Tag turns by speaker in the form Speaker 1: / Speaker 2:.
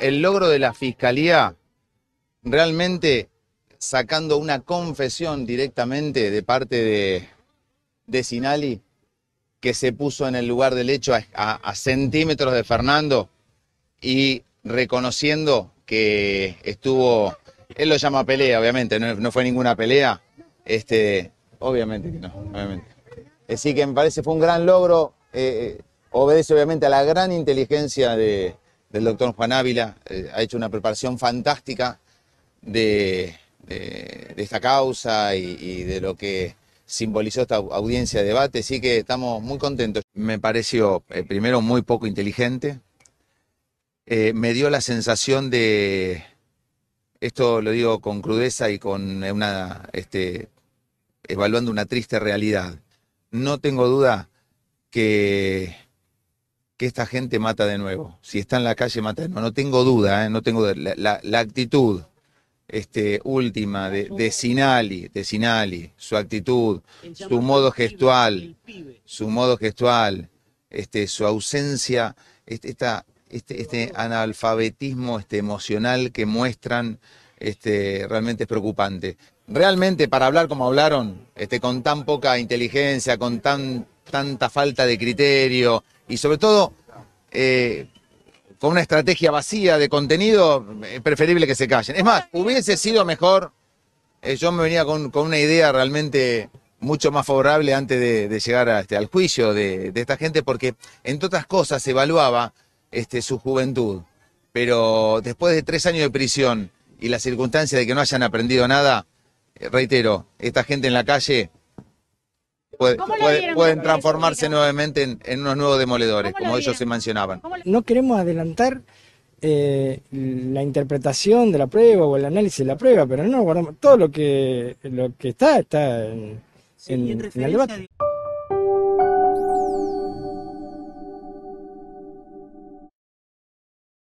Speaker 1: el logro de la fiscalía realmente sacando una confesión directamente de parte de, de Sinali, que se puso en el lugar del hecho a, centímetros de Fernando y reconociendo que estuvo, él lo llama pelea, obviamente, no, fue ninguna pelea, este, obviamente que no, obviamente. Así que me parece fue un gran logro, eh, eh, obedece obviamente a la gran inteligencia de, del doctor Juan Ávila, eh, ha hecho una preparación fantástica de, esta causa y, de lo que simbolizó esta audiencia de debate, así que estamos muy contentos. Me pareció, eh, primero, muy poco inteligente, eh, me dio la sensación de, esto lo digo con crudeza y con una, este, evaluando una triste realidad, no tengo duda que que esta gente mata de nuevo. Si está en la calle, mata de nuevo. No tengo duda, ¿eh? no tengo La, actitud este, última de, Sinali, de Sinali, su actitud, su modo gestual, su modo gestual, este, su ausencia, este, este, este analfabetismo este, emocional que muestran, este, realmente es preocupante. Realmente para hablar como hablaron, este, con tan poca inteligencia, con tan, tanta falta de criterio, y sobre todo eh, con una estrategia vacía de contenido, es eh, preferible que se callen. Es más, hubiese sido mejor, eh, yo me venía con, una idea realmente mucho más favorable antes de, llegar este, al juicio de, esta gente, porque entre otras cosas se evaluaba este, su juventud, pero después de tres años de prisión y la circunstancia de que no hayan aprendido nada, reitero, esta gente en la calle pueden transformarse nuevamente en, unos nuevos demoledores, como ellos se mencionaban. No queremos adelantar eh, la interpretación de la prueba o el análisis de la prueba, pero no guardamos todo lo que lo que está está en el debate.